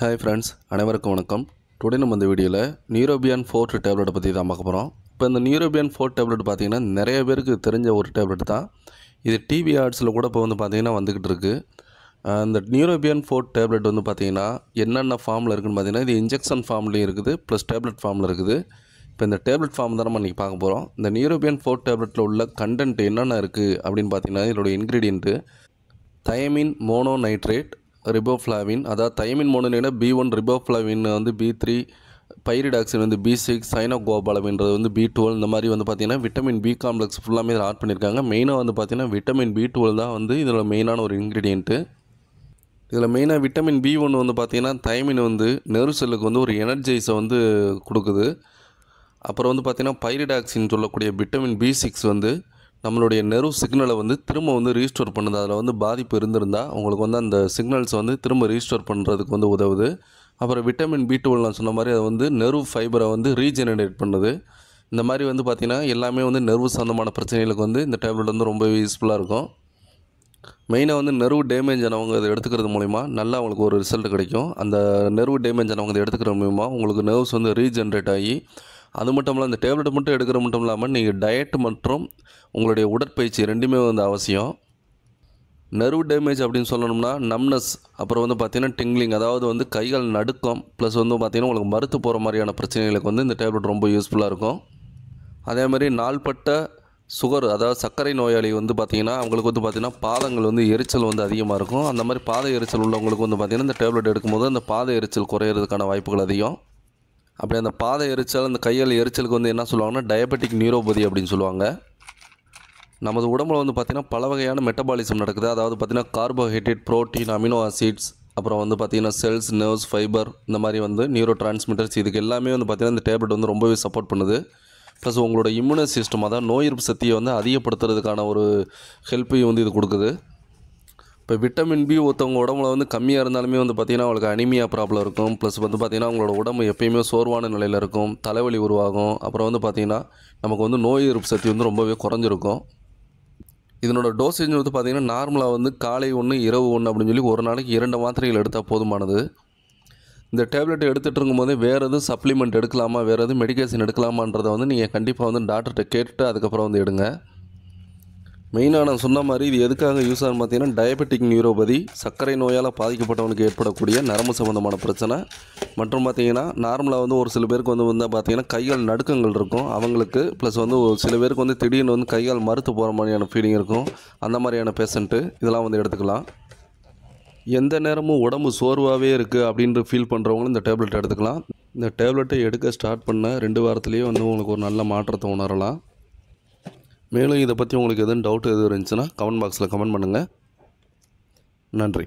hi friends அனைவருக்கும் வணக்கம் today நம்ம இந்த வீடியோவில் நியூரோபியான் ஃபோர்ட் டேப்லெட்டை பற்றி தான் பார்க்க போகிறோம் இப்போ இந்த நியூரோபியன் ஃபோர்ட் டேப்லெட் பார்த்திங்கன்னா நிறைய பேருக்கு தெரிஞ்ச ஒரு டேப்லெட் தான் இது டிவி ஆர்ட்ஸில் கூட இப்போ வந்து பார்த்திங்கன்னா வந்துக்கிட்டு இருக்குது அந்த நியூரோபியன் ஃபோர்ட் டேப்லெட் வந்து பார்த்திங்கன்னா என்னென்ன ஃபார்மில் இருக்குதுன்னு பார்த்திங்கன்னா இது இன்ஜெக்ஷன் ஃபார்ம்லேயும் இருக்குது ப்ளஸ் டேப்லெட் ஃபார்மில் இருக்குது இப்போ இந்த டேப்லெட் ஃபார்ம் தான் நம்ம இன்றைக்கி பார்க்க போகிறோம் இந்த நியூரோபியன் ஃபோர்ட் டேப்லெட்டில் உள்ள கண்டென்ட் என்னென்ன இருக்குது அப்படின்னு பார்த்திங்கன்னா இதோடய ingredient thiamine mononitrate riboflavin அதாவது தைமின் மோனோனினா பி ஒன் ரிபோஃப்ளாவின் வந்து பி த்ரீ பைரிடாக்சின் வந்து பி சிக்ஸ் சைனோகோபாலம்ன்றது வந்து பி டுவெல் இந்த மாதிரி வந்து பார்த்திங்கன்னா விட்டமின் பி காம்ப்ளெக்ஸ் ஃபுல்லாமே இதில் ஆட் பண்ணியிருக்காங்க மெயினாக வந்து பார்த்திங்கன்னா விட்டமின் பி டுவெல் தான் வந்து இதில் மெயினான ஒரு இன்க்ரீடியண்ட்டு இதில் மெயினாக விட்டமின் பி ஒன்று வந்து பார்த்திங்கன்னா தைமின் வந்து நெரு செல்லுக்கு வந்து ஒரு எனர்ஜைஸை வந்து கொடுக்குது அப்புறம் வந்து பார்த்திங்கன்னா பைரிடாக்சின் சொல்லக்கூடிய விட்டமின் பி சிக்ஸ் வந்து நம்மளுடைய நெரு சிக்னலை வந்து திரும்ப வந்து ரீஸ்டோர் பண்ணுது அதில் வந்து பாதிப்பு இருந்திருந்தால் உங்களுக்கு வந்து அந்த சிக்னல்ஸ் வந்து திரும்ப ரீஸ்டோர் பண்ணுறதுக்கு வந்து உதவுது அப்புறம் விட்டமின் பி டுவெல் நான் சொன்ன மாதிரி அதை வந்து நெரு ஃபைபரை வந்து ரீஜெனரேட் பண்ணுது இந்த மாதிரி வந்து பார்த்திங்கன்னா எல்லாமே வந்து நெர்வு சம்மந்தமான பிரச்சனைகளுக்கு வந்து இந்த டேப்லெட் வந்து ரொம்ப யூஸ்ஃபுல்லாக இருக்கும் மெயினாக வந்து நெர்வு டேமேஜ் ஆனவங்க அதை எடுத்துக்கிறது மூலிமா நல்லா அவங்களுக்கு ஒரு ரிசல்ட் கிடைக்கும் அந்த நெர்வு டேமேஜ் ஆனவங்க அதை எடுத்துக்கிறது மூலிமா உங்களுக்கு நெர்வ்ஸ் வந்து ரீஜென்ரேட் ஆகி அது மட்டும் இல்லை இந்த டேப்லெட் மட்டும் எடுக்கிற மட்டும் இல்லாமல் நீங்கள் டயட் மற்றும் உங்களுடைய உடற்பயிற்சி ரெண்டுமே வந்து அவசியம் நர்வு டேமேஜ் அப்படின்னு சொல்லணும்னா நம்னஸ் அப்புறம் வந்து பார்த்திங்கன்னா டிங்லிங் அதாவது வந்து கைகள் நடுக்கம் ப்ளஸ் வந்து பார்த்திங்கன்னா உங்களுக்கு மறுத்து போகிற மாதிரியான பிரச்சனைகளுக்கு வந்து இந்த டேப்லெட் ரொம்ப யூஸ்ஃபுல்லாக இருக்கும் அதே மாதிரி நாள்பட்ட சுகர் அதாவது சர்க்கரை நோயாளி வந்து பார்த்திங்கன்னா அவங்களுக்கு வந்து பார்த்திங்கன்னா பாதங்கள் வந்து எரிச்சல் வந்து அதிகமாக இருக்கும் அந்த மாதிரி பாத எரிச்சல் உள்ளவங்களுக்கு வந்து பார்த்திங்கன்னா இந்த டேப்லெட் எடுக்கும்போது அந்த பாத எரிச்சல் குறையிறதுக்கான வாய்ப்புகள் அதிகம் அப்படி அந்த பாதை எரிச்சல் அந்த கையில் எரிச்சலுக்கு வந்து என்ன சொல்லுவாங்கன்னா டயபெட்டிக் நியூரோபதி அப்படின்னு சொல்லுவாங்க நமது உடம்புல வந்து பார்த்திங்கன்னா பல வகையான மெட்டபாலிசம் நடக்குது அதாவது பார்த்திங்கன்னா கார்போஹைட்ரேட் ப்ரோட்டீன் அமினோ ஆசிட்ஸ் அப்புறம் வந்து பார்த்திங்கன்னா செல்ஸ் நர்வ்ஸ் ஃபைபர் இந்த மாதிரி வந்து நியூரோ டிரான்ஸ்மிட்டர்ஸ் இதுக்கு எல்லாமே வந்து பார்த்திங்கன்னா இந்த டேப்லெட் வந்து ரொம்பவே சப்போர்ட் பண்ணுது ப்ளஸ் உங்களோட இம்யூனோ சிஸ்டம் அதாவது நோய் எதிர்ப்பு சக்தியை வந்து அதிகப்படுத்துறதுக்கான ஒரு ஹெல்ப்பையும் வந்து இது கொடுக்குது இப்போ விட்டமின் பி ஒருத்தவங்க உடம்புல வந்து கம்மியாக இருந்தாலுமே வந்து பார்த்திங்கன்னா அவங்களுக்கு அனிமியா ப்ராப்ளம் இருக்கும் ப்ளஸ் வந்து பார்த்திங்கன்னா அவங்களோட உடம்பு எப்பயுமே சோர்வான நிலையில் இருக்கும் தலைவலி உருவாகும் அப்புறம் வந்து பார்த்திங்கன்னா நமக்கு வந்து நோய் எதிர்ப்பு சக்தி வந்து ரொம்பவே குறைஞ்சிருக்கும் இதனோட டோசேஜ் வந்து பார்த்திங்கன்னா நார்மலாக வந்து காலை ஒன்று இரவு ஒன்று அப்படின்னு சொல்லி ஒரு நாளைக்கு இரண்டு மாத்திரைகள் எடுத்தால் போதுமானது இந்த டேப்லெட் எடுத்துகிட்டு இருக்கும்போது வேறு எதுவும் சப்ளிமெண்ட் எடுக்கலாமா வேறு எதுவும் மெடிக்கேஷன் எடுக்கலாமான்றதை வந்து நீங்கள் கண்டிப்பாக வந்து டாக்டர்கிட்ட கேட்டுட்டு அதுக்கப்புறம் வந்து எடுங்க மெயினாக நான் சொன்ன மாதிரி இது எதுக்காக யூஸ் ஆகும் பார்த்தீங்கன்னா டயபெட்டிக் நியூரோபதி சர்க்கரை நோயால் பாதிக்கப்பட்டவனுக்கு ஏற்படக்கூடிய நரம்பு சம்மந்தமான பிரச்சனை மற்றும் பார்த்தீங்கன்னா நார்மலாக வந்து ஒரு சில பேருக்கு வந்து வந்தால் பார்த்தீங்கன்னா கையால் நடுக்கங்கள் இருக்கும் அவங்களுக்கு ப்ளஸ் வந்து சில பேருக்கு வந்து திடீர்னு வந்து கையால் மறுத்து போகிற மாதிரியான ஃபீலிங் இருக்கும் அந்த மாதிரியான பேஷண்ட்டு இதெல்லாம் வந்து எடுத்துக்கலாம் எந்த நேரமும் உடம்பு சோர்வாகவே இருக்குது அப்படின்ற ஃபீல் பண்ணுறவங்களும் இந்த டேப்லெட் எடுத்துக்கலாம் இந்த டேப்லெட்டை எடுக்க ஸ்டார்ட் பண்ண ரெண்டு வாரத்துலேயே வந்து உங்களுக்கு ஒரு நல்ல மாற்றத்தை உணரலாம் மேலும் இதை பற்றி உங்களுக்கு எதுவும் டவுட் எதுவும் இருந்துச்சுன்னா கமெண்ட் பாக்ஸில் கமெண்ட் பண்ணுங்கள் நன்றி